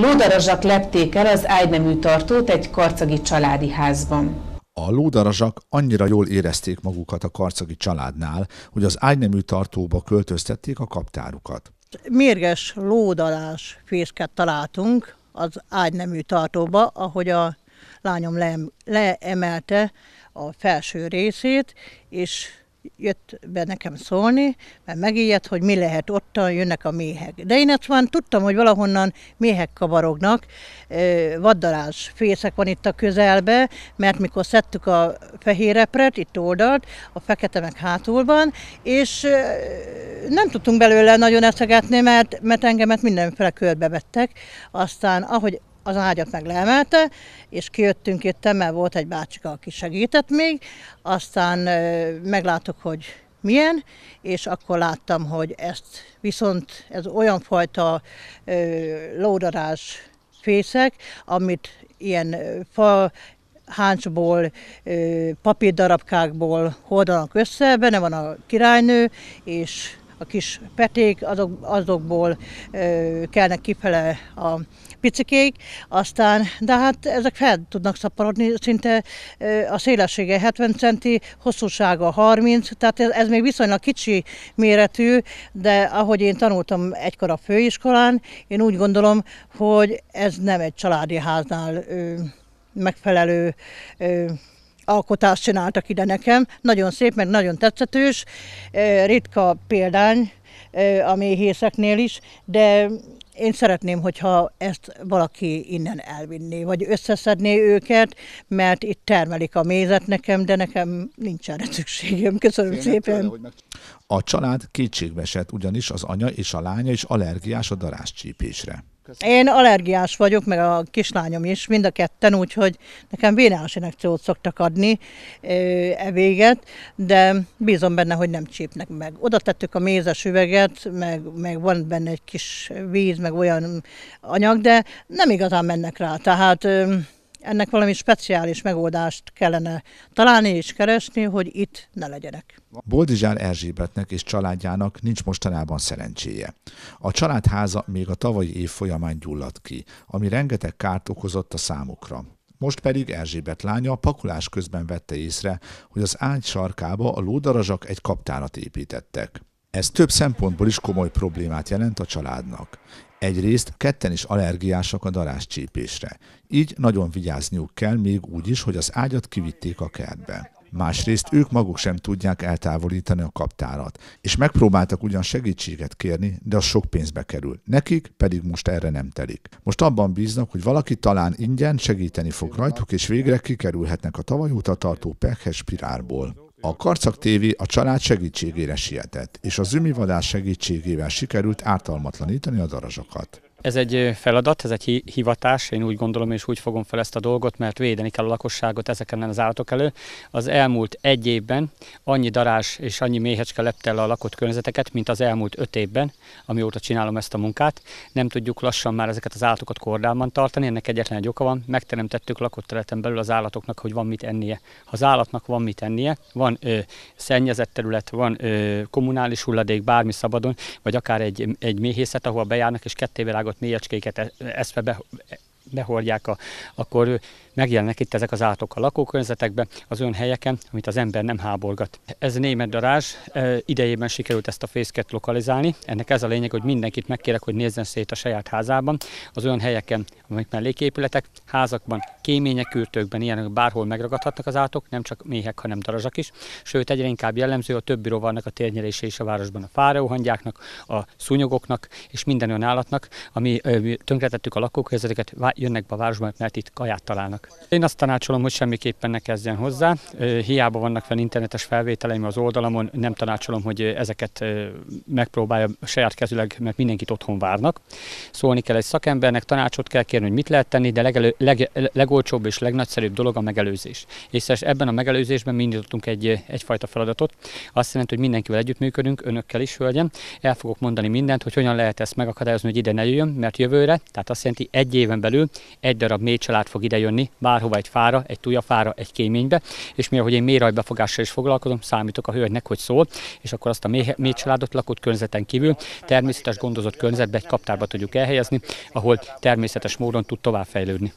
lódarazsak lepték el az ágynemű tartót egy karcagi családi házban. A lódarazsak annyira jól érezték magukat a karcagi családnál, hogy az ágynemű tartóba költöztették a kaptárukat. Mérges lódalás fészket találtunk az ágynemű tartóba, ahogy a lányom leemelte a felső részét, és jött be nekem szólni, mert megijedt, hogy mi lehet ottan, jönnek a méhek. De én ezt van, tudtam, hogy valahonnan méhek kavarognak, vaddarás fészek van itt a közelbe, mert mikor szedtük a repret, itt oldalt, a fekete meg hátul van, és nem tudtunk belőle nagyon eszegetni, mert, mert engemet mindenféle körbe vettek. Aztán ahogy az ágyat meg leemelte, és kijöttünk itt, mert volt egy bácsika, aki segített még, aztán meglátok hogy milyen, és akkor láttam, hogy ezt viszont ez olyan fajta lódarás fészek, amit ilyen fa háncsból, papírdarabkákból hordanak össze, benne van a királynő, és a kis peték, azok, azokból ö, kelnek kifele a picikék, aztán, de hát ezek fel tudnak szaporodni, szinte ö, a szélessége 70 centi, hosszúsága 30, tehát ez, ez még viszonylag kicsi méretű, de ahogy én tanultam egykor a főiskolán, én úgy gondolom, hogy ez nem egy családi háznál ö, megfelelő ö, alkotást csináltak ide nekem. Nagyon szép, meg nagyon tetszetős, ritka példány a méhészeknél is, de én szeretném, hogyha ezt valaki innen elvinné, vagy összeszedné őket, mert itt termelik a mézet nekem, de nekem nincs erre szükségem. Köszönöm Félnek szépen. Tőle, meg... A család esett, ugyanis az anya és a lánya is allergiás a csípésre között? Én allergiás vagyok, meg a kislányom is, mind a ketten, úgyhogy nekem vénás inekciót szoktak adni e véget, de bízom benne, hogy nem csípnek meg. Oda tettük a mézes üveget, meg, meg van benne egy kis víz, meg olyan anyag, de nem igazán mennek rá. Tehát ennek valami speciális megoldást kellene találni és keresni, hogy itt ne legyenek. Boldizsár Erzsébetnek és családjának nincs mostanában szerencséje. A családháza még a tavalyi év folyamán gyulladt ki, ami rengeteg kárt okozott a számukra. Most pedig Erzsébet lánya pakulás közben vette észre, hogy az ágy sarkába a lódarazsak egy kaptárat építettek. Ez több szempontból is komoly problémát jelent a családnak. Egyrészt ketten is allergiásak a csípésre, így nagyon vigyázniuk kell még úgy is, hogy az ágyat kivitték a kertbe. Másrészt ők maguk sem tudják eltávolítani a kaptárat, és megpróbáltak ugyan segítséget kérni, de az sok pénzbe kerül. Nekik pedig most erre nem telik. Most abban bíznak, hogy valaki talán ingyen segíteni fog rajtuk, és végre kikerülhetnek a tavaly tartó pekhes spirálból. A karcak TV a család segítségére sietett, és az ümivadás segítségével sikerült ártalmatlanítani a darazsokat. Ez egy feladat, ez egy hivatás, én úgy gondolom és úgy fogom fel ezt a dolgot, mert védeni kell a lakosságot ezeken az állatok elő. Az elmúlt egy évben annyi darás és annyi méhecske lepte le a lakott környezeteket, mint az elmúlt öt évben, amióta csinálom ezt a munkát. Nem tudjuk lassan már ezeket az állatokat kordában tartani, ennek egyetlen egy oka van, megteremtettük lakott területen belül az állatoknak, hogy van mit ennie. Ha az állatnak van mit ennie, van ö, szennyezett terület, van ö, kommunális hulladék, bármi szabadon, vagy akár egy, egy méhészet, ahol bejárnak és kettévilágos rágott mélyecskéket e, eszve be, behordják, a, akkor megjelennek itt ezek az átok a lakókörnyezetekben, az olyan helyeken, amit az ember nem háborgat. Ez német darázs, e, idejében sikerült ezt a fészket lokalizálni. Ennek ez a lényeg, hogy mindenkit megkérek, hogy nézzen szét a saját házában, az olyan helyeken, amik melléképületek, házakban, kémények, kürtőkben, ilyenek bárhol megragadhatnak az állatok, nem csak méhek, hanem darazsak is. Sőt, egyre inkább jellemző a többi rovarnak a térnyelése is a városban, a fáraóhangyáknak, a szúnyogoknak és minden olyan állatnak, ami ö, tönkretettük a lakókörzeteket, jönnek be a városban, mert itt kaját találnak. Én azt tanácsolom, hogy semmiképpen ne kezdjen hozzá. Hiába vannak fel internetes felvételeim az oldalamon, nem tanácsolom, hogy ezeket megpróbálja saját kezüleg, mert mindenkit otthon várnak. Szólni kell egy szakembernek, tanácsot kell kérni, hogy mit lehet tenni, de legelő, leg, legolcsóbb legolcsóbb és legnagyszerűbb dolog a megelőzés. És ebben a megelőzésben mi indítottunk egy, eh, egyfajta feladatot. Azt jelenti, hogy mindenkivel együttműködünk, önökkel is, hölgyem. El fogok mondani mindent, hogy hogyan lehet ezt megakadályozni, hogy ide ne jöjjön, mert jövőre, tehát azt jelenti egy éven belül egy darab mély család fog ide jönni, bárhova egy fára, egy tujafára, egy kéménybe, és mi, ahogy én befogással is foglalkozom, számítok a hölgynek, hogy szól, és akkor azt a mély, mély családot lakott környezeten kívül természetes gondozott környezetbe egy kaptárba tudjuk elhelyezni, ahol természetes módon tud továbbfejlődni.